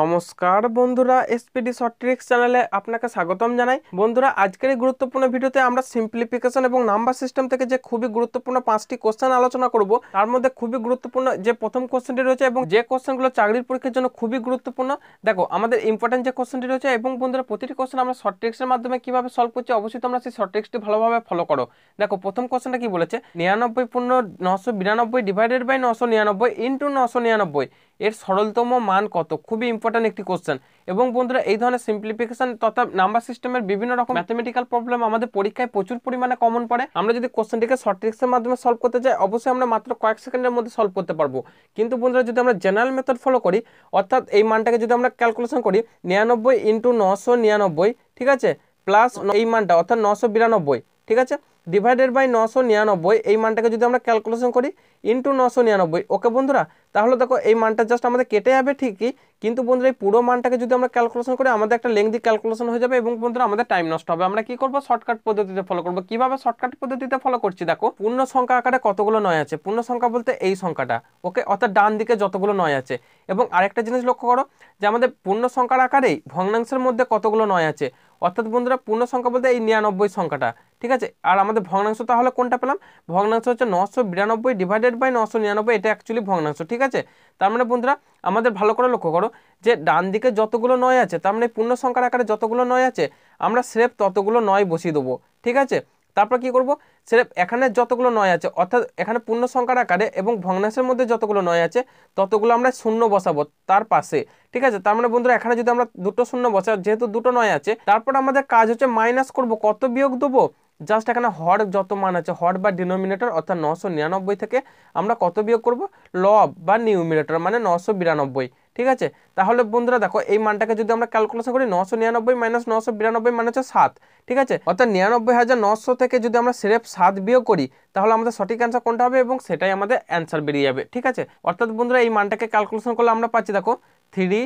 নমস্কার বন্ধুরা SPD short tricks চ্যানেলে আপনাকে স্বাগতম জানাই বন্ধুরা আজকের এই গুরুত্বপূর্ণ ভিডিওতে আমরা সিম্পলিফিকেশন এবং নাম্বার সিস্টেম থেকে যে খুবই গুরুত্বপূর্ণ পাঁচটি কোশ্চেন আলোচনা করব তার মধ্যে খুবই গুরুত্বপূর্ণ যে প্রথম কোশ্চেনটি রয়েছে এবং যে কোশ্চেনগুলো চাকরির পরীক্ষার জন্য খুবই গুরুত্বপূর্ণ দেখো আমাদের ইম্পর্টেন্ট যে কোশ্চেনটি রয়েছে এবং বন্ধুরা প্রতিটি কোশ্চেন আমরা শর্ট ট্রিক্সের মাধ্যমে কীভাবে সলভ করছি অবশ্যই তোমরা সেই শর্ট ট্রিক্সটি ভালোভাবে ফলো করো দেখো প্রথম কোশ্চেনটা কি বলেছে নিরানব্বই পূর্ণ নশো বিরানব্বই ডিভাইডেড বাই নশো নিরানব্বই ইন্টু নশো নিরানব্বই এর সরলতম মান কত খুবই ইম্পর্ট্যান্ট একটি কোশ্চেন এবং বন্ধুরা এই ধরনের সিম্পলিফিকেশন তথা নাম্বার সিস্টেমের বিভিন্ন রকম ম্যাথমেটিক্যাল প্রবলেম আমাদের পরীক্ষায় প্রচুর পরিমাণে কমন পড়ে আমরা যদি কোশ্চেনটিকে শর্ট ট্রিক্সের মাধ্যমে সলভ করতে চাই অবশ্যই আমরা মাত্র কয়েক সেকেন্ডের মধ্যে সলভ করতে পারবো কিন্তু বন্ধুরা যদি আমরা জেনারেল মেথড ফলো করি অর্থাৎ এই মানটাকে যদি আমরা ক্যালকুলেশন করি নিরানব্বই ইন্টু নশো নিরানব্বই ঠিক আছে প্লাস এই মানটা অর্থাৎ নশো বিরানব্বই ঠিক আছে ডিভাইডেড বাই নশো নিরানব্বই এই মানটাকে যদি আমরা ক্যালকুলেশন করি ইন্টু নশো নিরানব্বই ওকে বন্ধুরা তাহলে দেখো এই মানটা জাস্ট আমাদের কেটে যাবে ঠিকই কিন্তু বন্ধুরা এই পুরো মানটাকে যদি আমরা ক্যালকুলেশন করি আমাদের একটা লেংদি ক্যালকুলেশন হয়ে যাবে এবং বন্ধুরা আমাদের টাইম নষ্ট হবে আমরা কি করবো শর্টকাট পদ্ধতিতে ফলো করবো কিভাবে শর্টকাট পদ্ধতিতে ফলো করছি দেখো পূর্ণ সংখ্যা আকারে কতগুলো নয় আছে পূর্ণ সংখ্যা বলতে এই সংখ্যাটা ওকে অর্থাৎ ডান দিকে যতগুলো নয় আছে এবং আরেকটা জিনিস লক্ষ্য করো যে আমাদের পূর্ণ সংখ্যার আকারেই ভগ্নাংশের মধ্যে কতগুলো নয় আছে অর্থাৎ বন্ধুরা পূর্ণ সংখ্যা বলতে এই নিরানব্বই সংখ্যাটা ঠিক আছে আর আমাদের ভগ্নাংশ তাহলে কোনটা পেলাম ভগ্নাংশ হচ্ছে নশো বিরানব্বই ডিভাইডেড বাই নশো নিরানব্বই এটা অ্যাকচুয়ালি ভগ্নাংশ ঠিক আছে তার মানে বন্ধুরা আমাদের ভালো করে লক্ষ্য করো যে ডান দিকে যতগুলো নয় আছে তার মানে পূর্ণ সংখ্যার আকারে যতগুলো নয় আছে আমরা স্রেফ ততগুলো নয় বসিয়ে দেবো ঠিক আছে তারপর কি করব সেটা এখানে যতগুলো নয় আছে অর্থাৎ এখানে পূর্ণ সংখ্যার আকারে এবং ভগ্নাশের মধ্যে যতগুলো নয় আছে ততগুলো আমরা শূন্য বসাবো তার পাশে ঠিক আছে তার মানে বন্ধুরা এখানে যদি আমরা দুটো শূন্য বসাই যেহেতু দুটো নয় আছে তারপর আমাদের কাজ হচ্ছে মাইনাস করব কত বিয়োগ দেবো জাস্ট এখানে হর যত মান আছে হর বা ডিনোমিনেটর অর্থাৎ নশো নিরানব্বই থেকে আমরা কত বিয়োগ করব লব বা নিউমিনেটর মানে নশো বিরানব্বই ঠিক আছে তাহলে বন্ধুরা দেখো এই মানটাকে যদি আমরা ক্যালকুলেশন করি নশো নিরানব্বই মাইনাস নশো বিরানব্বই মানে হচ্ছে সাত ঠিক আছে অর্থাৎ নিরানব্বই হাজার নশো থেকে যদি আমরা সেরেফ সাত বিয়োগ করি তাহলে আমাদের সঠিক অ্যান্সার কোনটা হবে এবং সেটাই আমাদের অ্যান্সার বেরিয়ে যাবে ঠিক আছে অর্থাৎ বন্ধুরা এই মানটাকে ক্যালকুলেশন করলে আমরা পাচ্ছি দেখো three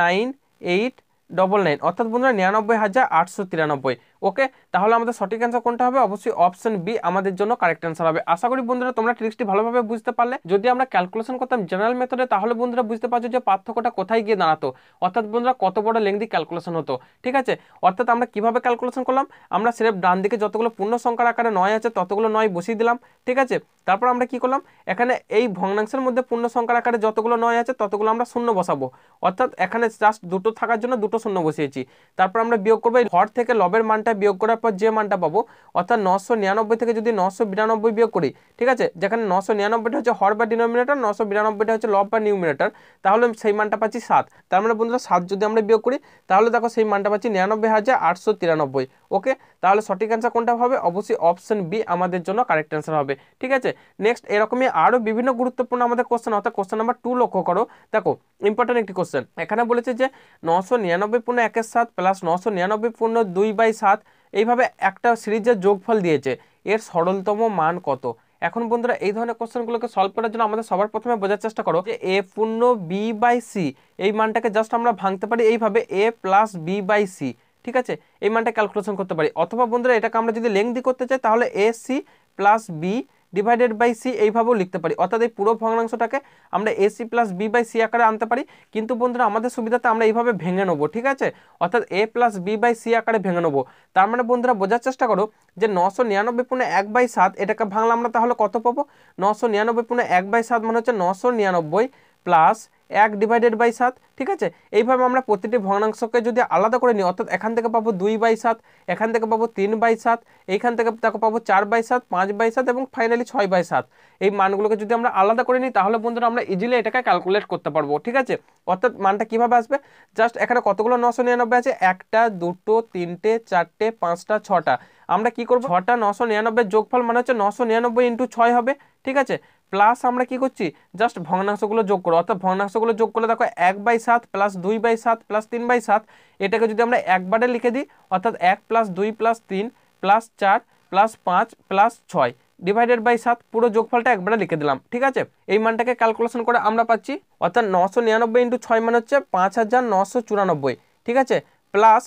nine eight double nine অর্থাৎ বন্ধুরা নিরানব্বই হাজার আটশো তিরানব্বই ওকে তাহলে আমাদের সঠিক অ্যান্সার কোনটা হবে অবশ্যই অপশন বি আমাদের জন্য কারেক্ট অ্যান্সার হবে আশা করি বন্ধুরা তোমরা ট্রিক্সটি ভালোভাবে বুঝতে পারলে যদি আমরা ক্যালকুলেশন করতাম জেনারেল মেথডে তাহলে বন্ধুরা বুঝতে পারছো যে পার্থক্যটা কোথায় গিয়ে দাঁড়াতো অর্থাৎ বন্ধুরা কত বড় লেংদি ক্যালকুলেশন হতো ঠিক আছে অর্থাৎ আমরা কিভাবে ক্যালকুলেশন করলাম আমরা সেরেফ ডান দিকে যতগুলো পূর্ণ সংখ্যার আকারে নয় আছে ততগুলো নয় বসিয়ে দিলাম ঠিক আছে তারপর আমরা কি করলাম এখানে এই ভগ্নাংশের মধ্যে পূর্ণ সংখ্যার আকারে যতগুলো নয় আছে ততগুলো আমরা শূন্য বসাবো অর্থাৎ এখানে জাস্ট দুটো থাকার জন্য দুটো শূন্য বসিয়েছি তারপর আমরা বিয়োগ করবো এই ঘর থেকে লবের মানটা এটা বিয়োগ করার পর যে মানটা পাবো অর্থাৎ নশো নিরানব্বই থেকে যদি নশো বিরানব্বই বিয়োগ করি ঠিক আছে যেখানে নশো নিরানব্বইটা হচ্ছে হর বা ডিনোমিনেটার নশো বিরানব্বইটা হচ্ছে লব বা নিউমিনেটার তাহলে সেই মানটা পাচ্ছি সাত তার মানে বন্ধুরা সাত যদি আমরা বিয়োগ করি তাহলে দেখো সেই মানটা পাচ্ছি নিরানব্বই হাজার আটশো তিরানব্বই ওকে তাহলে সঠিক অ্যান্সার কোনটা হবে অবশ্যই অপশন বি আমাদের জন্য কারেক্ট অ্যান্সার হবে ঠিক আছে নেক্সট এরকমই আরও বিভিন্ন গুরুত্বপূর্ণ আমাদের কোশ্চেন অর্থাৎ কোশ্চেন নাম্বার টু লক্ষ্য করো দেখো ইম্পর্টেন্ট একটি কোশ্চেন এখানে বলেছে যে নশো নিরানব্বই পূর্ণ একের সাত প্লাস নশো নিরানব্বই পূর্ণ দুই বাই সাত এইভাবে একটা সিরিজের যোগফল দিয়েছে এর সরলতম মান কত এখন বন্ধুরা এই ধরনের কোশ্চেনগুলোকে সলভ করার জন্য আমাদের সবার প্রথমে বোঝার চেষ্টা করো যে এ পূর্ণ বি বাই সি এই মানটাকে জাস্ট আমরা ভাঙতে পারি এইভাবে A plus B by C ঠিক আছে এই মানটা ক্যালকুলেশন করতে পারি অথবা বন্ধুরা এটাকে আমরা যদি লেংদি করতে চাই তাহলে A C plus B divided by C এইভাবেও লিখতে পারি অর্থাৎ এই পুরো ভগ্নাংশটাকে আমরা AC plus B by C আকারে আনতে পারি কিন্তু বন্ধুরা আমাদের সুবিধাতে আমরা এইভাবে ভেঙে নেবো ঠিক আছে অর্থাৎ A plus B by C আকারে ভেঙে নেবো তার মানে বন্ধুরা বোঝার চেষ্টা করো যে নশো নিরানব্বই পুনে এক বাই সাত এটাকে ভাঙলে আমরা তাহলে কত পাবো নশো নিরানব্বই পুনে এক বাই সাত মানে হচ্ছে নশো নিরানব্বই প্লাস এক ডিভাইডেড বাই সাত ঠিক আছে এইভাবে আমরা প্রতিটি ভগ্নাংশকে যদি আলাদা করে নিই অর্থাৎ এখান থেকে পাবো দুই বাই সাত এখান থেকে পাবো তিন বাই সাত এইখান থেকে তাকে পাবো চার বাই সাত পাঁচ বাই সাত এবং ফাইনালি ছয় বাই সাত এই মানগুলোকে যদি আমরা আলাদা করে নিই তাহলে বন্ধুরা আমরা ইজিলি এটাকে ক্যালকুলেট করতে পারবো ঠিক আছে অর্থাৎ মানটা কীভাবে আসবে জাস্ট এখানে কতগুলো নশো নিরানব্বই আছে একটা দুটো তিনটে চারটে পাঁচটা ছটা আমরা কি করবো ছটা নশো নিরানব্বই যোগফল মানে হচ্ছে নশো নিরানব্বই ইন্টু ছয় হবে ঠিক আছে প্লাস আমরা কি করছি জাস্ট ভগ্নাংশগুলো যোগ করো অর্থাৎ ভগ্নাংশগুলো যোগ করলে দেখো এক বাই সাত প্লাস দুই বাই সাত প্লাস তিন বাই সাত এটাকে যদি আমরা একবারে লিখে দিই অর্থাৎ এক প্লাস দুই প্লাস তিন প্লাস চার প্লাস পাঁচ প্লাস ছয় ডিভাইডেড বাই সাত পুরো যোগফলটা একবারে লিখে দিলাম ঠিক আছে এই মানটাকে ক্যালকুলেশন করে আমরা পাচ্ছি অর্থাৎ নশো নিরানব্বই ইন্টু ছয় মানে হচ্ছে পাঁচ হাজার নশো চুরানব্বই ঠিক আছে প্লাস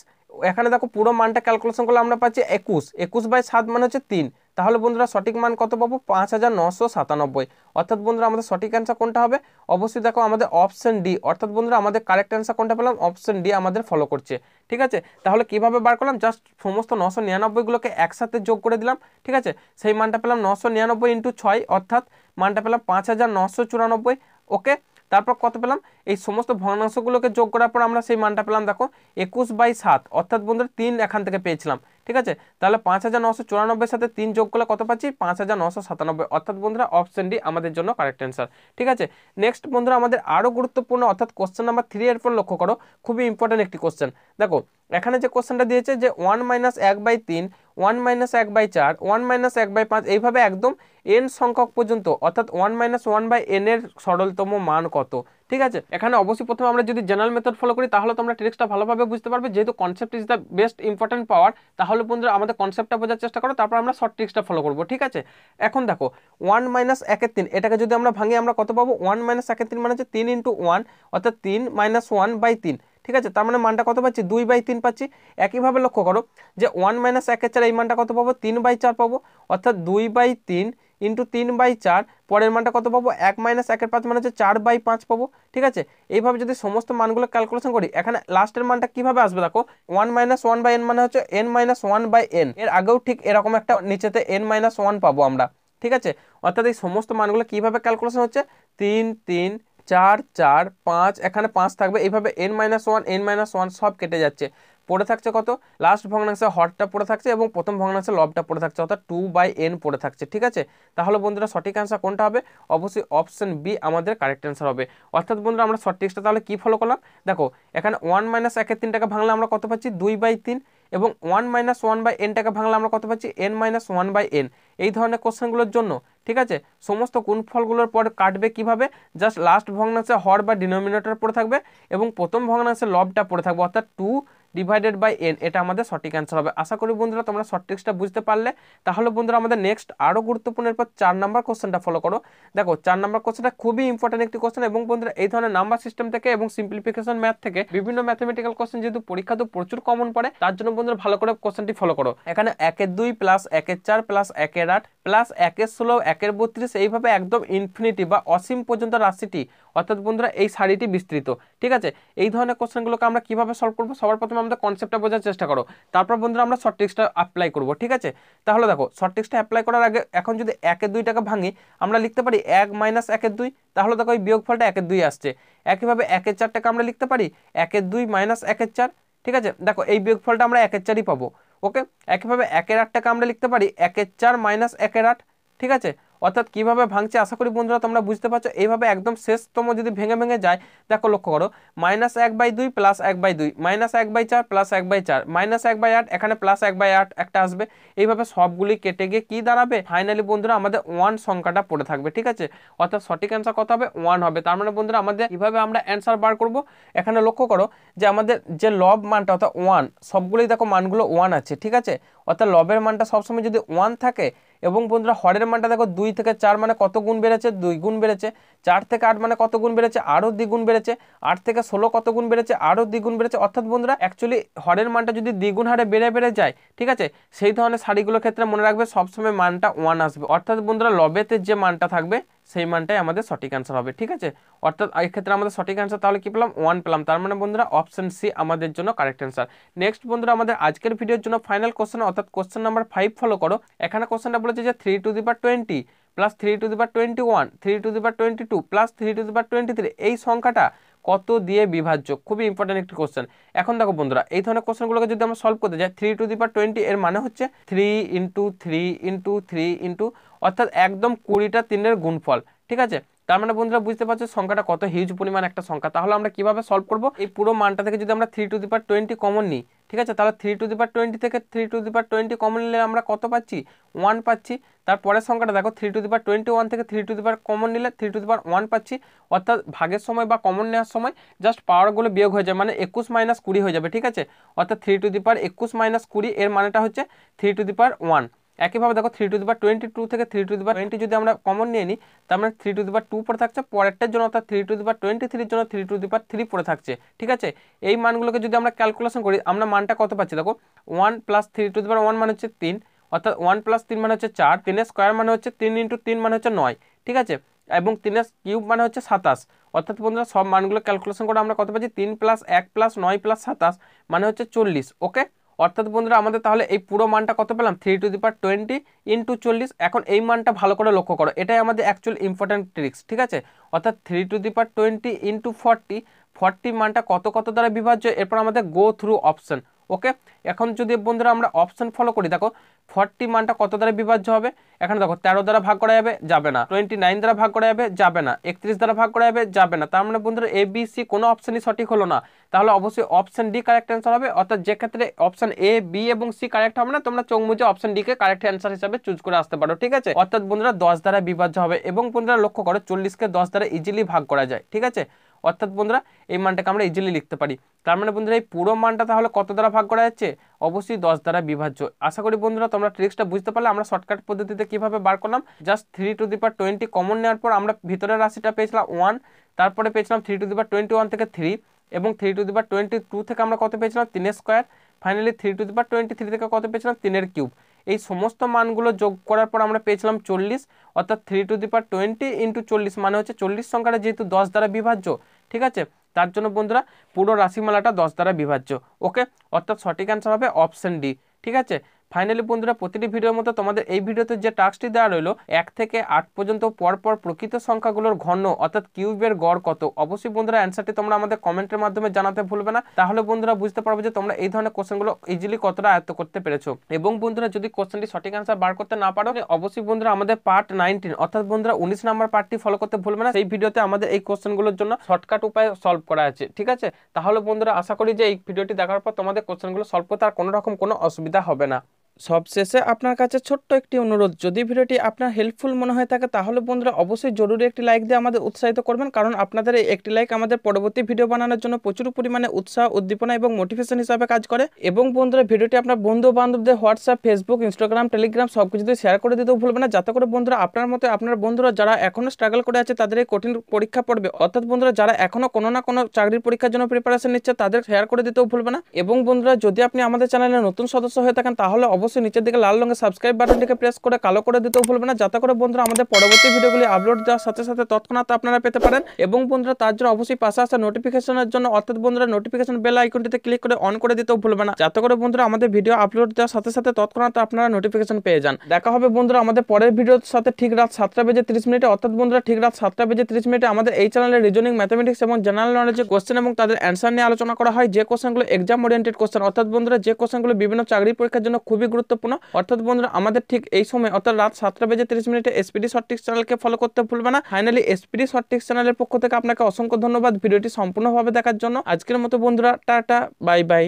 এখানে দেখো পুরো মানটা ক্যালকুলেশন করলে আমরা পাচ্ছি একুশ একুশ বাই সাত মানে হচ্ছে তিন তাহলে বন্ধুরা সঠিক মান কত পাবো পাঁচ হাজার নশো সাতানব্বই অর্থাৎ বন্ধুরা আমাদের সঠিক অ্যান্সার কোনটা হবে অবশ্যই দেখো আমাদের অপশন ডি অর্থাৎ বন্ধুরা আমাদের কারেক্ট অ্যান্সার কোনটা পেলাম অপশন ডি আমাদের ফলো করছে ঠিক আছে তাহলে কিভাবে বার করলাম জাস্ট সমস্ত নশো নিরানব্বইগুলোকে একসাথে যোগ করে দিলাম ঠিক আছে সেই মানটা পেলাম নশো নিরানব্বই ইন্টু ছয় অর্থাৎ মানটা পেলাম পাঁচ হাজার নশো চুরানব্বই ওকে তারপর কত পেলাম এই সমস্ত ভগ্নাংশগুলোকে যোগ করার পর আমরা সেই মানটা পেলাম দেখো একুশ বাই সাত অর্থাৎ বন্ধুরা তিন এখান থেকে পেয়েছিলাম ঠিক আছে তাহলে পাঁচ হাজার নশো চুরানব্বই সাথে তিন যোগ করলে কত পাচ্ছি পাঁচ হাজার নশো সাতানব্বই অর্থাৎ বন্ধুরা অপশন ডি আমাদের জন্য কারেক্ট অ্যান্সার ঠিক আছে নেক্সট বন্ধুরা আমাদের আরও গুরুত্বপূর্ণ অর্থাৎ কোশ্চেন নাম্বার থ্রি এর পর লক্ষ্য করো খুবই ইম্পর্ট্যান্ট একটি কোশ্চেন দেখো এখানে যে কোশ্চেনটা দিয়েছে যে ওয়ান মাইনাস এক বাই তিন ওয়ান মাইনাস এক বাই চার ওয়ান মাইনাস এক বাই পাঁচ এইভাবে একদম এন সংখ্যক পর্যন্ত অর্থাৎ one minus one by n এর সরলতম মান কত ঠিক আছে এখানে অবশ্যই প্রথমে আমরা যদি জেনারেল মেথড ফলো করি তাহলে তোমরা ট্রিক্সটা ভালোভাবে বুঝতে পারবে যেহেতু concept is the best important power তাহলে বন্ধুরা আমাদের কনসেপ্টটা বোঝার চেষ্টা করো তারপর আমরা শর্ট ট্রিক্সটা ফলো করবো ঠিক আছে এখন দেখো ওয়ান মাইনাস একের তিন এটাকে যদি আমরা ভাঙি আমরা কত পাবো ওয়ান মাইনাস একের তিন মানে হচ্ছে তিন ইন্টু ওয়ান অর্থাৎ তিন মাইনাস ওয়ান বাই তিন ঠিক আছে তার মানে মানটা কত পাচ্ছি দুই বাই তিন পাচ্ছি একইভাবে লক্ষ্য করো যে ওয়ান মাইনাস একের চার এই মানটা কত পাবো তিন বাই চার পাবো অর্থাৎ দুই বাই তিন ইন্টু তিন বাই চার পরের মানটা কত পাবো এক মাইনাস একের পাঁচ মানে হচ্ছে চার বাই পাঁচ পাবো ঠিক আছে এইভাবে যদি সমস্ত মানগুলো ক্যালকুলেশন করি এখানে লাস্টের মানটা কিভাবে আসবে দেখো one minus one by n মানে হচ্ছে n minus one by n এর আগেও ঠিক এরকম একটা নিচেতে এন মাইনাস ওয়ান পাবো আমরা ঠিক আছে অর্থাৎ এই সমস্ত মানগুলো কিভাবে ক্যালকুলেশন হচ্ছে তিন তিন চার চার পাঁচ এখানে পাঁচ থাকবে এইভাবে n minus one n minus one সব কেটে যাচ্ছে পড়ে থাকছে কত লাস্ট ভগ্নাংশে হটটা পড়ে থাকছে এবং প্রথম ভগ্নাংশে লবটা পড়ে থাকছে অর্থাৎ টু বাই এন পড়ে থাকছে ঠিক আছে তাহলে বন্ধুরা সঠিক অ্যান্সার কোনটা হবে অবশ্যই অপশন বি আমাদের কারেক্ট অ্যান্সার হবে অর্থাৎ বন্ধুরা আমরা সঠিকটা তাহলে কী ফলো করলাম দেখো এখানে ওয়ান মাইনাস একের তিনটাকে ভাঙলে আমরা কত পাচ্ছি দুই বাই তিন এবং ওয়ান মাইনাস ওয়ান বাই এনটাকে ভাঙলে আমরা কত পাচ্ছি n minus one by n এই ধরনের কোশ্চেনগুলোর জন্য ঠিক আছে সমস্ত কোন ফলগুলোর পর কাটবে কিভাবে জাস্ট লাস্ট ভগ্নাংশে হর বা ডিনোমিনেটর পড়ে থাকবে এবং প্রথম ভগ্নাংশে লবটা পড়ে থাকবে অর্থাৎ টু ডিভাইডেড বাই এন এটা আমাদের সঠিক অ্যান্সার হবে আশা করি বন্ধুরা তোমরা সঠিকটা বুঝতে পারলে তাহলে বন্ধুরা আমাদের নেক্সট আরও গুরুত্বপূর্ণ এরপর চার নাম্বার কোশ্চেনটা ফলো করো দেখো চার নাম্বার কোশ্চেনটা খুবই ইম্পর্টেন্ট একটি কোশ্চেন এবং বন্ধুরা এই ধরনের নাম্বার সিস্টেম থেকে এবং সিম্পলিফিকেশন ম্যাথ থেকে বিভিন্ন ম্যাথমেটিক্যাল কোশ্চেন যেহেতু পরীক্ষা তো প্রচুর কমন পড়ে তার জন্য বন্ধুরা ভালো করে কোশ্চেনটি ফলো করো এখানে একের দুই প্লাস একের চার প্লাস একের আট প্লাস একের ষোলো একের বত্রিশ এইভাবে একদম ইনফিনিটি বা অসীম পর্যন্ত রাশিটি অর্থাৎ বন্ধুরা এই শাড়িটি বিস্তৃত ঠিক আছে এই ধরনের কোশ্চেনগুলোকে আমরা কীভাবে সলভ করবো সবার প্রথমে আমাদের কনসেপ্টটা বোঝার চেষ্টা করো তারপর বন্ধুরা আমরা শর্ট টিক্সটা অ্যাপ্লাই করবো ঠিক আছে তাহলে দেখো শর্ট টিক্সটা অ্যাপ্লাই করার আগে এখন যদি একের দুইটাকে ভাঙি আমরা লিখতে পারি এক মাইনাস একের দুই তাহলে দেখো এই বিয়োগফলটা একের দুই আসছে একইভাবে একের চারটাকে আমরা লিখতে পারি একের দুই মাইনাস একের চার ঠিক আছে দেখো এই বিয়োগ ফলটা আমরা একের চারই পাবো ওকে একইভাবে একের আটটাকে আমরা লিখতে পারি একের চার মাইনাস একের আট ঠিক আছে অর্থাৎ কিভাবে ভাঙছে আশা করি বন্ধুরা তোমরা বুঝতে পারছো এইভাবে একদম শেষতম যদি ভেঙে ভেঙে যায় দেখো লক্ষ্য করো মাইনাস এক বাই দুই প্লাস এক বাই দুই মাইনাস এক বাই চার প্লাস এক বাই চার মাইনাস এক বাই আট এখানে প্লাস এক বাই আট একটা আসবে এইভাবে সবগুলি কেটে গিয়ে কি দাঁড়াবে ফাইনালি বন্ধুরা আমাদের ওয়ান সংখ্যাটা পড়ে থাকবে ঠিক আছে অর্থাৎ সঠিক অ্যান্সার কত হবে ওয়ান হবে তার মানে বন্ধুরা আমাদের এইভাবে আমরা অ্যান্সার বার করব এখানে লক্ষ্য করো যে আমাদের যে লব মানটা অর্থাৎ ওয়ান সবগুলি দেখো মানগুলো ওয়ান আছে ঠিক আছে অর্থাৎ লবের মানটা সবসময় যদি ওয়ান থাকে এবং বন্ধুরা হরের মানটা দেখো দুই থেকে চার মানে কত গুণ বেড়েছে দুই গুণ বেড়েছে চার থেকে আট মানে কত গুণ বেড়েছে আরও দ্বিগুণ বেড়েছে আট থেকে ষোলো কত গুণ বেড়েছে আরও দ্বিগুণ বেড়েছে অর্থাৎ বন্ধুরা অ্যাকচুয়ালি হরের মানটা যদি দ্বিগুণ হারে বেড়ে বেড়ে যায় ঠিক আছে সেই ধরনের শাড়িগুলোর ক্ষেত্রে মনে রাখবে সবসময় মানটা ওয়ান আসবে অর্থাৎ বন্ধুরা লবেতে যে মানটা থাকবে সেই মানটাই আমাদের সঠিক অ্যান্সার হবে ঠিক আছে অর্থাৎ এক্ষেত্রে আমাদের সঠিক অ্যান্সার তাহলে কী পেলাম ওয়ান পেলাম তার মানে বন্ধুরা অপশন সি আমাদের জন্য কারেক্ট অ্যান্সার নেক্সট বন্ধুরা আমাদের আজকের ভিডিওর জন্য ফাইনাল কোশ্চেন অর্থাৎ কোশ্চেন নাম্বার ফাইভ ফলো করো এখানে কোশ্চেনটা বলেছে যে three to the power twenty plus three to the power twenty one three to the power twenty two plus three to the power twenty three এই সংখ্যাটা কত দিয়ে বিভাজ্য খুবই ইম্পর্টেন্ট একটি কোশ্চেন এখন দেখো বন্ধুরা এই ধরনের কোশ্চেনগুলোকে যদি আমরা সলভ করতে যাই three to the power twenty এর মানে হচ্ছে three into three into three into অর্থাৎ একদম কুড়িটা তিনের গুণফল ঠিক আছে তার মানে বন্ধুরা বুঝতে পারছো সংখ্যাটা কত হিউজ পরিমাণ একটা সংখ্যা তাহলে আমরা কিভাবে সলভ করব এই পুরো মানটা থেকে যদি আমরা three to the power twenty common নিই ঠিক আছে তাহলে three to the power twenty থেকে three to the power twenty common নিলে আমরা কত পাচ্ছি ওয়ান পাচ্ছি তারপরের সংখ্যাটা দেখো three to the power twenty one থেকে three to the power common নিলে three to the power one পাচ্ছি অর্থাৎ ভাগের সময় বা কমন নেওয়ার সময় জাস্ট পাওয়ারগুলো বিয়োগ হয়ে যাবে মানে একুশ মাইনাস কুড়ি হয়ে যাবে ঠিক আছে অর্থাৎ থ্রি টু দি পার একুশ মাইনাস কুড়ি এর মানেটা হচ্ছে three to the power one একইভাবে দেখো three to the twenty two থেকে থ্রি টু দি টোয়েন্টি যদি আমরা কমন নিয়ে নিই তার মানে থ্রি টু দি টু পরে থাকছে পরেরটার জন্য অর্থাৎ থ্রি টু দি টোয়েন্টি থ্রির জন্য three to the power three পরে থাকছে ঠিক আছে এই মানগুলোকে যদি আমরা ক্যালকুলেশন করি আমরা মানটা কত পাচ্ছি দেখো one plus three to the one মানে হচ্ছে তিন অর্থাৎ ওয়ান প্লাস তিন মানে হচ্ছে চার তিনের স্কোয়ার মানে হচ্ছে তিন ইন্টু তিন মানে হচ্ছে নয় ঠিক আছে এবং তিনের কিউব মানে হচ্ছে সাতাশ অর্থাৎ বন্ধুরা সব মানগুলো ক্যালকুলেশন করে আমরা কত পাচ্ছি তিন প্লাস এক প্লাস নয় প্লাস সাতাশ মানে হচ্ছে চল্লিশ ওকে অর্থাৎ বন্ধুরা আমাদের তাহলে এই পুরো মানটা কত পেলাম three to the power twenty into চল্লিশ এখন এই মানটা ভালো করে লক্ষ্য করো এটাই আমাদের অ্যাকচুয়াল ইম্পর্ট্যান্ট ট্রিক্স ঠিক আছে অর্থাৎ three to the power twenty into forty forty মানটা কত কত দ্বারা বিভাজ্য এরপর আমাদের গো থ্রু অপশান ওকে এখন যদি বন্ধুরা আমরা অপশান ফলো করি দেখো ফর্টি মানটা কত দ্বারা বিভাজ্য হবে এখানে দেখো তেরো দ্বারা ভাগ করা যাবে যাবে না টোয়েন্টি নাইন দ্বারা ভাগ করা যাবে যাবে না একত্রিশ দ্বারা ভাগ করা যাবে যাবে না তার মানে বন্ধুরা এ বি সি কোনো অপশানই সঠিক হলো না তাহলে অবশ্যই অপশান ডি কারেক্ট অ্যান্সার হবে অর্থাৎ যে ক্ষেত্রে অপশান এ বি এবং সি কারেক্ট হবে না তোমরা চৌমুজে অপশান ডি কে কারেক্ট অ্যান্সার হিসাবে চুজ করে আসতে পারো ঠিক আছে অর্থাৎ বন্ধুরা দশ দ্বারা বিভাজ্য হবে এবং বন্ধুরা লক্ষ্য করো চল্লিশকে দশ দ্বারা ইজিলি ভাগ করা যায় ঠিক আছে অর্থাৎ বন্ধুরা এই মানটাকে আমরা ইজিলি লিখতে পারি তার মানে বন্ধুরা এই পুরো মানটা তাহলে কত দ্বারা ভাগ করা যাচ্ছে অবশ্যই দশ দ্বারা বিভাজ্য আশা করি বন্ধুরা তোমরা ট্রিক্সটা বুঝতে পারলে আমরা শর্টকাট পদ্ধতিতে কীভাবে বার করলাম just three to the power twenty common নেওয়ার পর আমরা ভিতরের রাশিটা পেয়েছিলাম ওয়ান তারপরে পেয়েছিলাম three to the power twenty one থেকে থ্রি এবং three to the power twenty two থেকে আমরা কত পেয়েছিলাম তিনের square finally three to the power twenty three থেকে কত পেয়েছিলাম তিনের কিউব এই সমস্ত মানগুলো যোগ করার পর আমরা পেয়েছিলাম চল্লিশ অর্থাৎ three to the power twenty into চল্লিশ মানে হচ্ছে চল্লিশ সংখ্যাটা যেহেতু দশ দ্বারা বিভাজ্য ঠিক আছে তার জন্য বন্ধুরা পুরো রাশিমালাটা দশ দ্বারা বিভাজ্য ওকে অর্থাৎ সঠিক অ্যান্সার হবে অপশন ডি ঠিক আছে ফাইনালি বন্ধুরা প্রতিটি ভিডিওর মতো তোমাদের এই ভিডিওতে যে টাস্কটি দেওয়া রইল এক থেকে আট পর্যন্ত পরপর প্রকৃত সংখ্যাগুলোর ঘন অর্থাৎ কিউবের গড় কত অবশ্যই বন্ধুরা অ্যান্সারটি তোমরা আমাদের কমেন্টের মাধ্যমে জানাতে ভুলবে না তাহলে বন্ধুরা বুঝতে পারবে যে তোমরা এই ধরনের কোশ্চেনগুলো ইজিলি কতটা আয়ত্ত করতে পেরেছো এবং বন্ধুরা যদি কোশ্চেনটি সঠিক অ্যান্সার বার করতে না পারো অবশ্যই বন্ধুরা আমাদের পার্ট নাইনটিন অর্থাৎ বন্ধুরা উনিশ নাম্বার পার্টটি ফলো করতে ভুলবে না সেই ভিডিওতে আমাদের এই কোশ্চেনগুলোর জন্য শর্টকাট উপায় সলভ করা আছে ঠিক আছে তাহলে বন্ধুরা আশা করি যে এই ভিডিওটি দেখার পর তোমাদের কোশ্চেনগুলো সলভ করতে আর কোনো রকম কোনো অসুবিধা হবে না সবশেষে আপনার কাছে ছোট্ট একটি অনুরোধ যদি ভিডিওটি আপনার হেল্পফুল মনে হয়ে থাকে তাহলে বন্ধুরা অবশ্যই জরুরি একটি লাইক দিয়ে আমাদের উৎসাহিত করবেন কারণ আপনাদের এই একটি লাইক আমাদের পরবর্তী ভিডিও বানানোর জন্য প্রচুর পরিমাণে উৎসাহ উদ্দীপনা এবং মোটিভেশন হিসাবে কাজ করে এবং বন্ধুরা ভিডিওটি আপনার বন্ধু বান্ধবদের হোয়াটসঅ্যাপ ফেসবুক ইনস্টাগ্রাম টেলিগ্রাম সব কিছুতে শেয়ার করে দিতেও ভুলবেন না যাতে করে বন্ধুরা আপনার মতো আপনার বন্ধুরা যারা এখনও স্ট্রাগল করে আছে তাদের এই কঠিন পরীক্ষা পড়বে অর্থাৎ বন্ধুরা যারা এখনও কোনো না কোনো চাকরির পরীক্ষার জন্য প্রিপারেশন নিচ্ছে তাদের শেয়ার করে দিতেও ভুলবে না এবং বন্ধুরা যদি আপনি আমাদের চ্যানেলে নতুন সদস্য হয়ে থাকেন তাহলে অবশ্যই অবশ্যই নিচের দিকে লাল রঙের সাবস্ক্রাইব বাটনটিকে প্রেস করে কালো করে দিতেও ভুলবেন না যাতে করে বন্ধুরা আমাদের পরবর্তী ভিডিওগুলি আপলোড দেওয়ার সাথে সাথে তৎক্ষণাৎ আপনারা পেতে পারেন এবং বন্ধুরা তার জন্য অবশ্যই পাশে আসা নোটিফিকেশনের জন্য অর্থাৎ বন্ধুরা নোটিফিকেশন বেল আইকনটিতে ক্লিক করে অন করে দিতেও ভুলবে না যাতে করে বন্ধুরা আমাদের ভিডিও আপলোড দেওয়ার সাথে সাথে তৎক্ষণাৎ আপনারা নোটিফিকেশন পেয়ে যান দেখা হবে বন্ধুরা আমাদের পরের ভিডিওর সাথে ঠিক রাত সাতটা বেজে তিরিশ মিনিটে অর্থাৎ বন্ধুরা ঠিক রাত সাতটা বেজে তিরিশ মিনিটে আমাদের এই চ্যানেলে রিজনিং ম্যাথামেটিক্স এবং জেনারেল নলেজে কোশ্চেন এবং তাদের অ্যান্সার নিয়ে আলোচনা করা হয় যে কোশ্চেনগুলো এক্সাম ওরিয়েন্টেড কোশ্চেন অর্থাৎ বন্ধুরা যে কোশ্চেনগুলো বিভিন্ন চাকরি পরীক্ষার জন্য খুবই গুরুত্বপূর্ণ অর্থাৎ বন্ধুরা আমাদের ঠিক এই সময় অর্থাৎ রাত সাতটা বেজে তিরিশ মিনিটে এসপিডি শর্টিক্স চ্যানেলকে ফলো করতে ভুলবে না ফাইনালি এসপিডি শর্টিক্স চ্যানেলের পক্ষ থেকে আপনাকে অসংখ্য ধন্যবাদ ভিডিওটি সম্পূর্ণভাবে দেখার জন্য আজকের মতো বন্ধুরা টাটা বাই বাই